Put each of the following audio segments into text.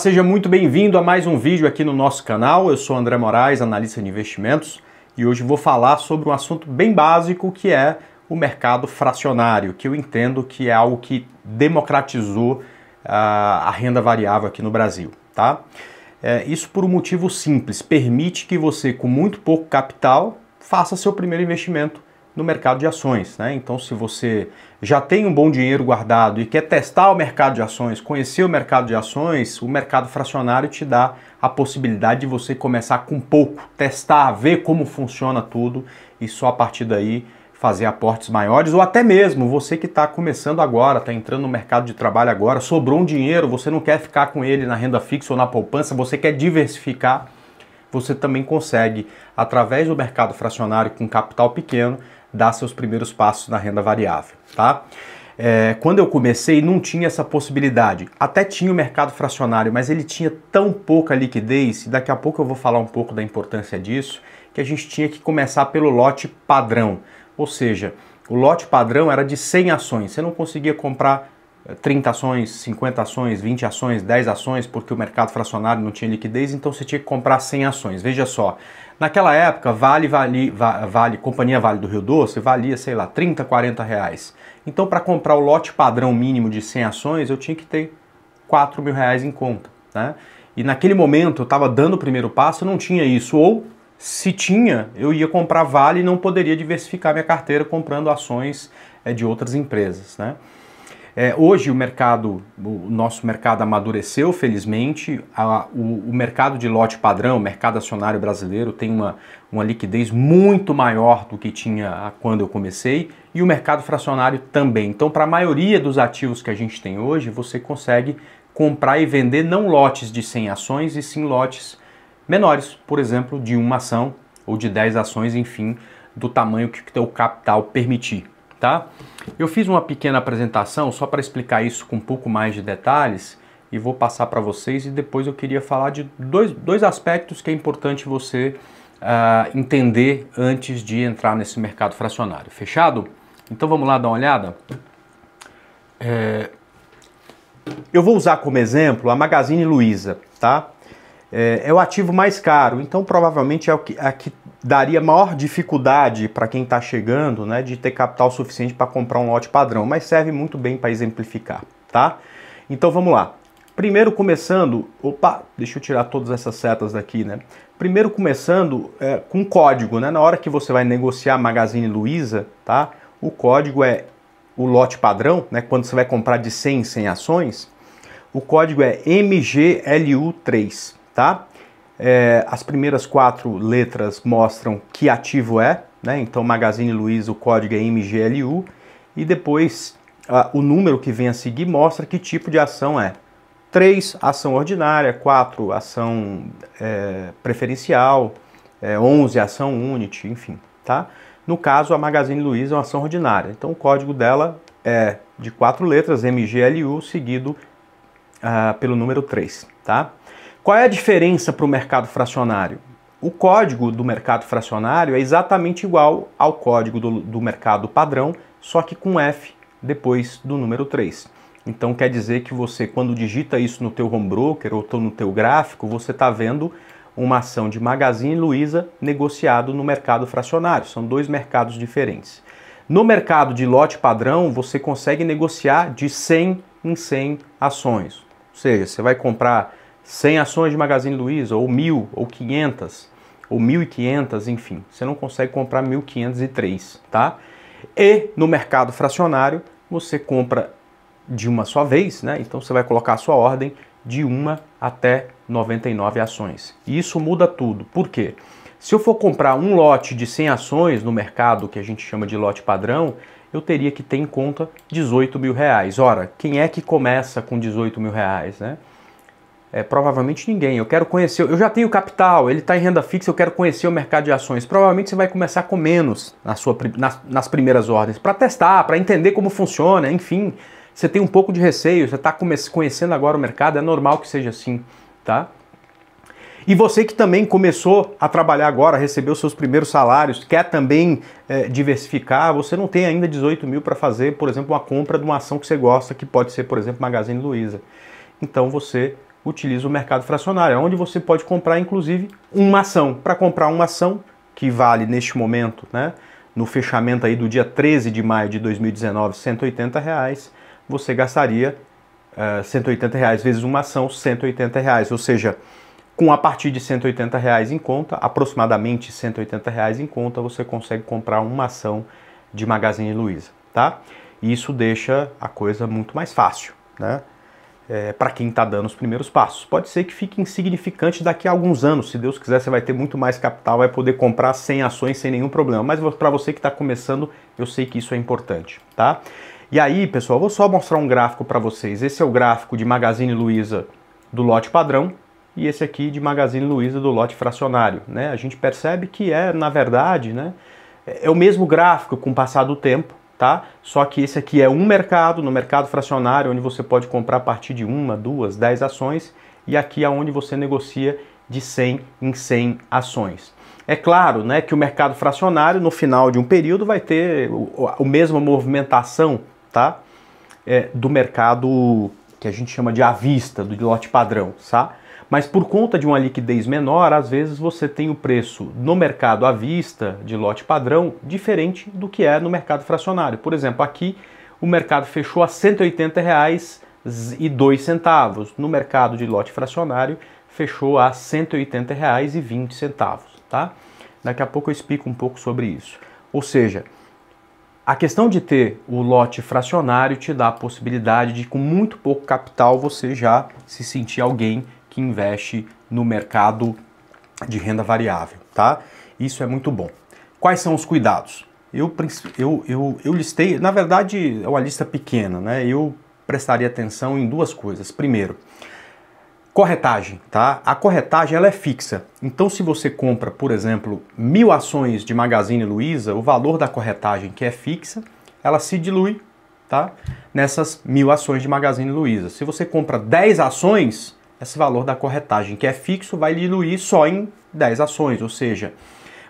seja muito bem-vindo a mais um vídeo aqui no nosso canal. Eu sou André Moraes, analista de investimentos, e hoje vou falar sobre um assunto bem básico que é o mercado fracionário, que eu entendo que é algo que democratizou uh, a renda variável aqui no Brasil, tá? É, isso por um motivo simples, permite que você, com muito pouco capital, faça seu primeiro investimento no mercado de ações. Né? Então, se você já tem um bom dinheiro guardado e quer testar o mercado de ações, conhecer o mercado de ações, o mercado fracionário te dá a possibilidade de você começar com pouco, testar, ver como funciona tudo e só a partir daí fazer aportes maiores ou até mesmo você que está começando agora, está entrando no mercado de trabalho agora, sobrou um dinheiro, você não quer ficar com ele na renda fixa ou na poupança, você quer diversificar, você também consegue, através do mercado fracionário com capital pequeno, dar seus primeiros passos na renda variável, tá? É, quando eu comecei, não tinha essa possibilidade. Até tinha o mercado fracionário, mas ele tinha tão pouca liquidez, daqui a pouco eu vou falar um pouco da importância disso, que a gente tinha que começar pelo lote padrão. Ou seja, o lote padrão era de 100 ações, você não conseguia comprar 30 eh, ações, 50 ações, 20 ações, 10 ações, porque o mercado fracionário não tinha liquidez, então você tinha que comprar 100 ações. Veja só, naquela época, Vale, Vale, vale Companhia Vale do Rio Doce valia, sei lá, 30, 40 reais. Então, para comprar o lote padrão mínimo de 100 ações, eu tinha que ter 4 mil reais em conta. Né? E naquele momento, eu estava dando o primeiro passo, não tinha isso. Ou, se tinha, eu ia comprar Vale e não poderia diversificar minha carteira comprando ações é, de outras empresas. Né? É, hoje o mercado, o nosso mercado amadureceu, felizmente. A, o, o, mercado de lote padrão, o mercado acionário brasileiro, tem uma, uma liquidez muito maior do que tinha quando eu comecei, e o mercado fracionário também. Então, para a maioria dos ativos que a gente tem hoje, você consegue comprar e vender não lotes de 100 ações, e sim lotes menores, por exemplo, de uma ação ou de 10 ações, enfim, do tamanho que o teu capital permitir tá? Eu fiz uma pequena apresentação só para explicar isso com um pouco mais de detalhes e vou passar para vocês e depois eu queria falar de dois, dois aspectos que é importante você uh, entender antes de entrar nesse mercado fracionário. Fechado? Então vamos lá dar uma olhada? É... Eu vou usar como exemplo a Magazine Luiza, tá? É, é, o ativo mais caro, então provavelmente é, o que, a que daria maior dificuldade para quem está chegando né, de ter capital suficiente para comprar um lote padrão, mas serve muito bem para exemplificar, tá? Então vamos lá. Primeiro começando, opa, deixa eu tirar todas essas setas daqui, né? Primeiro começando é, com código, né? Na hora que você vai negociar Magazine Luiza, tá? O código é o lote padrão, né? Quando você vai comprar de 100 em 100 ações, o código é MGLU3, tá? É, as primeiras quatro letras mostram que ativo é, né? então Magazine Luiza o código é MGLU, e depois a, o número que vem a seguir mostra que tipo de ação é. 3, ação ordinária, 4, ação é, preferencial, é, ação unit, enfim. Tá? No caso, a Magazine Luiza é uma ação ordinária, então o código dela é de quatro letras, MGLU, seguido ah, pelo número 3, tá? Qual é a diferença para o mercado fracionário? O código do mercado fracionário é exatamente igual ao código do, do, mercado padrão, só que com F depois do número 3. Então quer dizer que você, quando digita isso no teu home broker ou no teu gráfico, você está vendo uma ação de Magazine Luiza negociado no mercado fracionário. São dois mercados diferentes. No mercado de lote padrão, você consegue negociar de 100 em 100 ações. Ou seja, você vai comprar 100 ações de Magazine Luiza, ou 1.000, ou 500, ou 1.500, enfim. Você não consegue comprar 1.503, tá? E no mercado fracionário, você compra de uma só vez, né? Então você vai colocar a sua ordem de uma até 99 ações. E isso muda tudo. Por quê? Se eu for comprar um lote de 100 ações no mercado que a gente chama de lote padrão, eu teria que ter em conta 18 mil reais. Ora, quem é que começa com 18 mil reais, né? É, provavelmente ninguém. Eu quero conhecer, eu já tenho capital, ele está em renda fixa, eu quero conhecer o mercado de ações. Provavelmente você vai começar com menos na sua, nas, nas primeiras ordens, para testar, para entender como funciona, enfim. Você tem um pouco de receio, você está conhecendo agora o mercado, é normal que seja assim, tá? E você que também começou a trabalhar agora, recebeu seus primeiros salários, quer também é, diversificar, você não tem ainda 18 mil para fazer, por exemplo, uma compra de uma ação que você gosta, que pode ser, por exemplo, Magazine Luiza. Então você utiliza o mercado fracionário, onde você pode comprar inclusive uma ação. Para comprar uma ação que vale neste momento, né, no fechamento aí do dia 13 de maio de 2019, 180 reais, você gastaria uh, eh, 180 reais vezes uma ação, 180 reais, ou seja, com a partir de 180 reais em conta, aproximadamente 180 reais em conta, você consegue comprar uma ação de Magazine Luiza, tá? E isso deixa a coisa muito mais fácil, né? é, para quem está dando os primeiros passos. Pode ser que fique insignificante daqui a alguns anos. Se Deus quiser, você vai ter muito mais capital, vai poder comprar sem ações sem nenhum problema. Mas para você que está começando, eu sei que isso é importante, tá? E aí, pessoal, vou só mostrar um gráfico para vocês. Esse é o gráfico de Magazine Luiza do lote padrão e esse aqui de Magazine Luiza do lote fracionário. Né? A gente percebe que é, na verdade, né, é o mesmo gráfico com o passar do tempo tá? Só que esse aqui é um mercado, no mercado fracionário, onde você pode comprar a partir de uma, duas, dez ações, e aqui é onde você negocia de 100 em 100 ações. É claro né, que o mercado fracionário, no final de um período, vai ter a mesma movimentação tá, é, do mercado que a gente chama de à vista, do lote padrão. sabe? Tá? Mas por conta de uma liquidez menor, às vezes você tem o preço no mercado à vista de lote padrão diferente do que é no mercado fracionário. Por exemplo, aqui o mercado fechou a R$ 180,02. No mercado de lote fracionário, fechou a R$ 180,20, tá? Daqui a pouco eu explico um pouco sobre isso. Ou seja, a questão de ter o lote fracionário te dá a possibilidade de, com muito pouco capital, você já se sentir alguém que investe no mercado de renda variável, tá? Isso é muito bom. Quais são os cuidados? Eu, eu, eu, eu listei, na verdade, é uma lista pequena, né? Eu prestaria atenção em duas coisas. Primeiro, corretagem, tá? A corretagem ela é fixa. Então, se você compra, por exemplo, mil ações de Magazine Luiza, o valor da corretagem que é fixa, ela se dilui, tá? Nessas mil ações de Magazine Luiza. Se você compra 10 ações, esse valor da corretagem, que é fixo, vai diluir só em 10 ações, ou seja,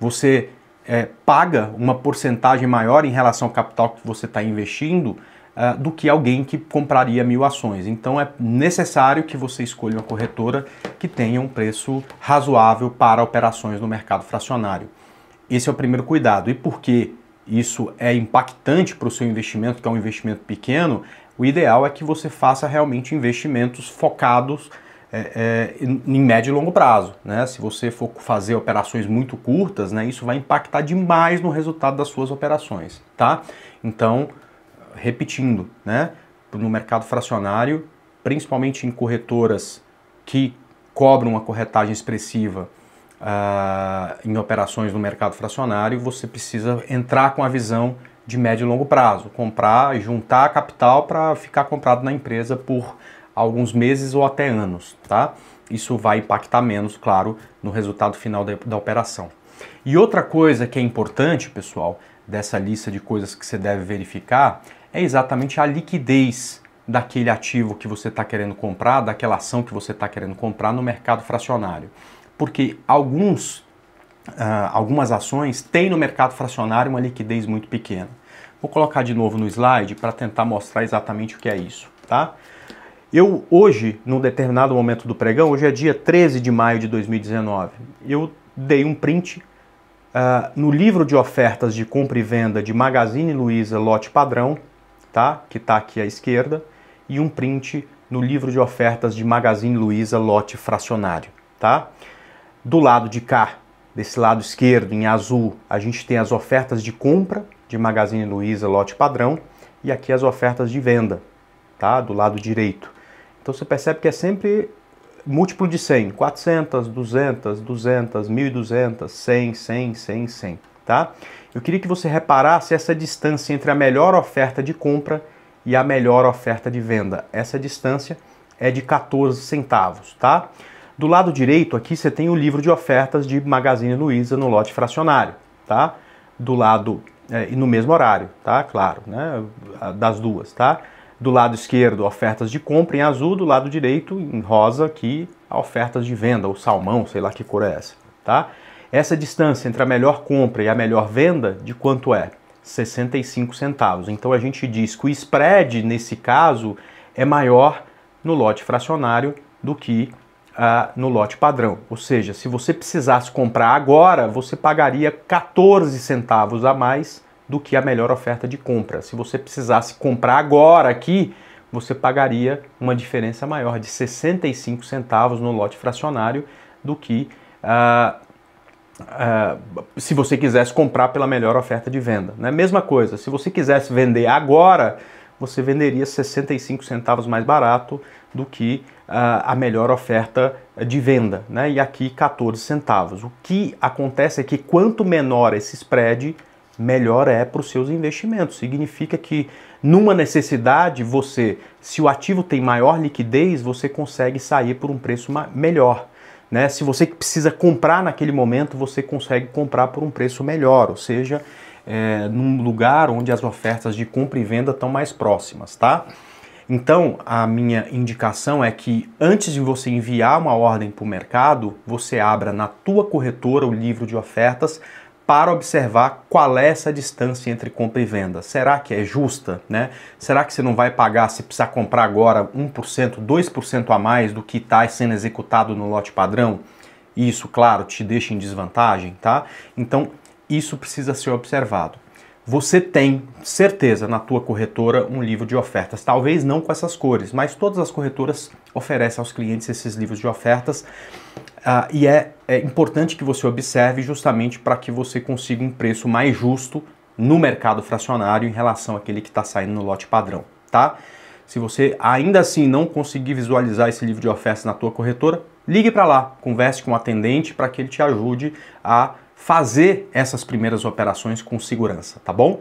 você é, paga uma porcentagem maior em relação ao capital que você está investindo uh, do que alguém que compraria mil ações. Então é necessário que você escolha uma corretora que tenha um preço razoável para operações no mercado fracionário. Esse é o primeiro cuidado. E por que isso é impactante para o seu investimento, que é um investimento pequeno? O ideal é que você faça realmente investimentos focados é, é, em médio e longo prazo. Né? Se você for fazer operações muito curtas, né, isso vai impactar demais no resultado das suas operações. Tá? Então, repetindo, né, no mercado fracionário, principalmente em corretoras que cobram uma corretagem expressiva uh, em operações no mercado fracionário, você precisa entrar com a visão de médio e longo prazo, comprar e juntar capital para ficar comprado na empresa por alguns meses ou até anos, tá? Isso vai impactar menos, claro, no resultado final da, da operação. E outra coisa que é importante, pessoal, dessa lista de coisas que você deve verificar é exatamente a liquidez daquele ativo que você está querendo comprar, daquela ação que você está querendo comprar no mercado fracionário. Porque alguns, uh, algumas ações têm no mercado fracionário uma liquidez muito pequena. Vou colocar de novo no slide para tentar mostrar exatamente o que é isso, tá? Eu hoje, num determinado momento do pregão, hoje é dia 13 de maio de 2019, eu dei um print uh, no livro de ofertas de compra e venda de Magazine Luiza lote padrão, tá? Que está aqui à esquerda, e um print no livro de ofertas de Magazine Luiza lote fracionário, tá? Do lado de cá, desse lado esquerdo, em azul, a gente tem as ofertas de compra de Magazine Luiza lote padrão e aqui as ofertas de venda, tá? Do lado direito. Então você percebe que é sempre múltiplo de 100, 400, 200, 200, 1200, 100, 100, 100, 100, tá? Eu queria que você reparasse essa distância entre a melhor oferta de compra e a melhor oferta de venda. Essa distância é de 14 centavos, tá? Do lado direito aqui você tem o livro de ofertas de Magazine Luiza no lote fracionário, tá? Do lado é, e no mesmo horário, tá? Claro, né? Das duas, tá? Do lado esquerdo, ofertas de compra em azul, do lado direito, em rosa, aqui, ofertas de venda, ou salmão, sei lá que cor é essa, tá? Essa distância entre a melhor compra e a melhor venda, de quanto é? 65 centavos. Então a gente diz que o spread, nesse caso, é maior no lote fracionário do que uh, no lote padrão. Ou seja, se você precisasse comprar agora, você pagaria 14 centavos a mais do que a melhor oferta de compra. Se você precisasse comprar agora aqui, você pagaria uma diferença maior de 65 centavos no lote fracionário do que ah, ah, se você quisesse comprar pela melhor oferta de venda. Né? Mesma coisa, se você quisesse vender agora, você venderia 65 centavos mais barato do que ah, a melhor oferta de venda, né? e aqui 14 centavos. O que acontece é que quanto menor esse spread, melhor é para os seus investimentos. Significa que numa necessidade, você, se o ativo tem maior liquidez, você consegue sair por um preço melhor. Né? Se você precisa comprar naquele momento, você consegue comprar por um preço melhor, ou seja, é, num lugar onde as ofertas de compra e venda estão mais próximas, tá? Então, a minha indicação é que antes de você enviar uma ordem para o mercado, você abra na tua corretora o livro de ofertas para observar qual é essa distância entre compra e venda. Será que é justa? Né? Será que você não vai pagar, se precisar comprar agora, 1%, 2% a mais do que está sendo executado no lote padrão? Isso, claro, te deixa em desvantagem, tá? Então, isso precisa ser observado. Você tem certeza na tua corretora um livro de ofertas, talvez não com essas cores, mas todas as corretoras oferecem aos clientes esses livros de ofertas ah, e é, é importante que você observe justamente para que você consiga um preço mais justo no mercado fracionário em relação àquele que está saindo no lote padrão, tá? Se você ainda assim não conseguir visualizar esse livro de ofertas na tua corretora, ligue para lá, converse com o um atendente para que ele te ajude a fazer essas primeiras operações com segurança, tá bom?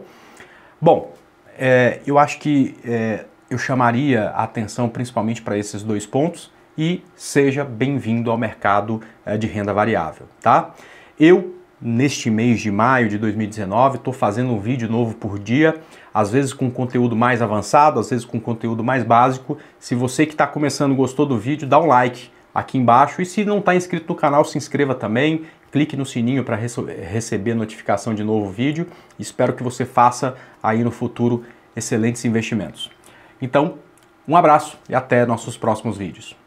Bom, é, eu acho que é, eu chamaria a atenção principalmente para esses dois pontos e seja bem-vindo ao mercado eh, de renda variável, tá? Eu neste mês de maio de 2019. Estou fazendo um vídeo novo por dia, às vezes com conteúdo mais avançado, às vezes com conteúdo mais básico. Se você que está começando gostou do vídeo, dá um like aqui embaixo e se não está inscrito no canal, se inscreva também. Clique no sininho para receber notificação de novo vídeo. Espero que você faça aí no futuro excelentes investimentos. Então, um abraço e até nossos próximos vídeos.